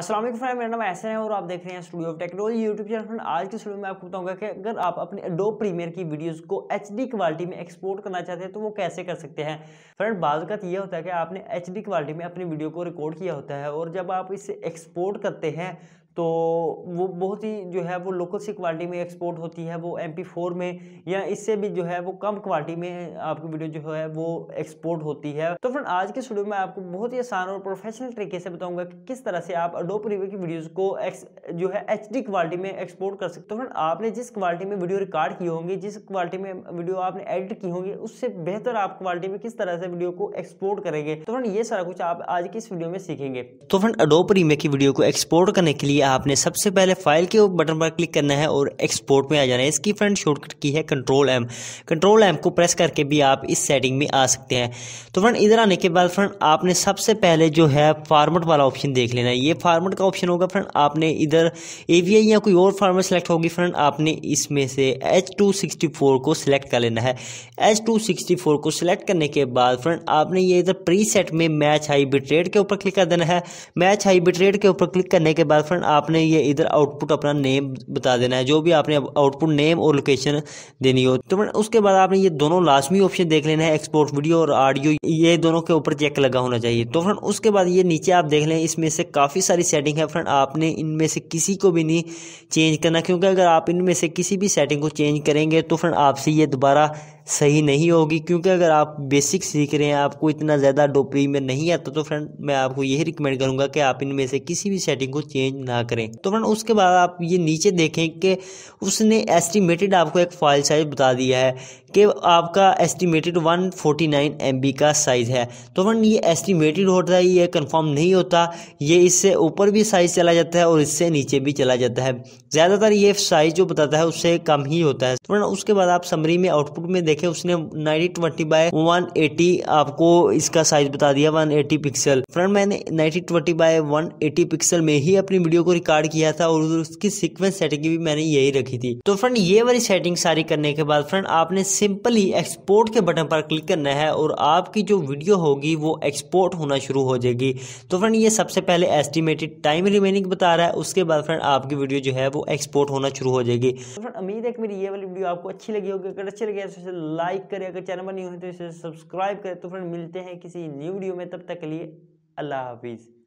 Aslam friend मेरा नाम ऐसे है और आप देख रहे हैं studio of technology YouTube channel friend आज की स्टूडियो में आपको बताऊंगा कि अगर आप अपने डो प्रीमियर की वीडियोस को एच क्वालिटी में एक्सपोर्ट करना चाहते हैं तो वो कैसे कर सकते हैं फ्रेंड बाज़त तो ये होता है कि आपने एच क्वालिटी में अपनी वीडियो को रिकॉर्ड किया होता है और जब आप इसे एक्सपोर्ट करते हैं तो वो बहुत ही जो है वो लोकल सी क्वालिटी में एक्सपोर्ट होती है वो एम फोर में या इससे भी जो है वो कम क्वालिटी में आपकी वीडियो जो है वो एक्सपोर्ट होती है तो फ्रेंड आज के स्टूडियो में आपको बहुत ही आसान और प्रोफेशनल तरीके से बताऊंगा कि किस तरह से आप अडोप रिव्यू की वीडियोज को एक्स जो है एच क्वालिटी में एक्सपोर्ट कर सकते हो फ्रेंड तो आपने जिस क्वालिटी में वीडियो रिकॉर्ड की होंगी जिस क्वालिटी में वीडियो आपने एडिट की होंगी उससे बेहतर आप क्वालिटी में किस तरह से वीडियो को एक्सपोर्ट करेंगे तो फ्रेंड ये सारा कुछ आप आज की इस वीडियो में सीखेंगे तो फ्रेंड अडोप रिव्यू की वीडियो को एक्सपोर्ट करने के लिए लिए आपने सबसे पहले फाइल के बटन पर क्लिक करना है और एक्सपोर्ट में आ जाना है इसकी फ्रेंड शॉर्टकट की है कंट्रोल एम कंट्रोल एम को प्रेस करके भी आप इस सेटिंग में आ सकते हैं तो फ्रेंड इधर आने के बाद फ्रेंड आपने सबसे पहले जो है फार्मेट वाला ऑप्शन देख लेना है ये फार्मेट का ऑप्शन होगा फ्रेंड आपने इधर ए या कोई और फार्मेट सेलेक्ट होगी फ्रेंड आपने इसमें से एच को सिलेक्ट कर लेना है एच को सिलेक्ट करने के बाद फ्रेंड आपने ये इधर प्री सेट में मैच हाई बिट के ऊपर क्लिक कर देना है मैच हाई बिट के ऊपर क्लिक करने के बाद फ्रेंड आपने ये इधर आउटपुट अपना नेम बता देना है जो भी आपने आउटपुट नेम और लोकेशन देनी हो तो फ्रेंड उसके बाद आपने ये दोनों लाजमी ऑप्शन देख लेना है एक्सपोर्ट वीडियो और ऑडियो ये दोनों के ऊपर चेक लगा होना चाहिए तो फ्रेंड उसके बाद ये नीचे आप देख लें इसमें से काफ़ी सारी सेटिंग है फ्रेंड आपने इनमें से किसी को भी नहीं चेंज करना क्योंकि अगर आप इनमें से किसी भी सेटिंग को चेंज करेंगे तो फ्रेंड आपसे ये दोबारा सही नहीं होगी क्योंकि अगर आप बेसिक सीख रहे हैं आपको इतना ज़्यादा डोपरी में नहीं आता तो फ्रेंड मैं आपको यही रिकमेंड करूँगा कि आप इनमें से किसी भी सेटिंग को चेंज ना ना करें तो फ्रेंड उसके बाद आप ये नीचे देखें कि उसने एस्टिमेटेड आपको एक फाइल साइज बता दिया है कि आपका एस्टिमेटेड 149 फोर्टी का साइज़ है तो फ्रेंड ये एस्टिमेटेड होता है ये कंफर्म नहीं होता ये इससे ऊपर भी साइज़ चला जाता है और इससे नीचे भी चला जाता है ज़्यादातर ये साइज़ जो बताता है उससे कम ही होता है तो फ्रेंड उसके बाद आप समरी में आउटपुट में देखें उसने नाइनटी ट्वेंटी बाय वन आपको इसका साइज़ बता दिया वन एटी पिक्सल फ्रेंड मैंने ninety twenty by one pixel में ही अपनी वीडियो को रिकॉर्ड किया था और उसकी सिक्वेंस सेटिंग भी मैंने यही रखी थी तो फ्रेंड ये वाली सेटिंग सारी करने के बाद फ्रेंड आपने सिंपली एक्सपोर्ट के बटन पर क्लिक करना है और आपकी जो वीडियो होगी वो एक्सपोर्ट होना शुरू हो जाएगी तो फ्रेंड ये सबसे पहले एस्टिमेटेड टाइम रिमेनिंग बता रहा है उसके बाद फ्रेंड आपकी वीडियो जो है वो एक्सपोर्ट होना शुरू हो जाएगी तो फ्रेंड उम्मीद है कि मेरी ये वाली वीडियो आपको अच्छी लगी होगी अगर अच्छी लगी तो इसे लाइक करें अगर चैनल पर नहीं हो तो इसे सब्सक्राइब करें तो फ्रेंड मिलते हैं किसी न्यू वीडियो में तब तक के लिए अल्लाह हाफिज़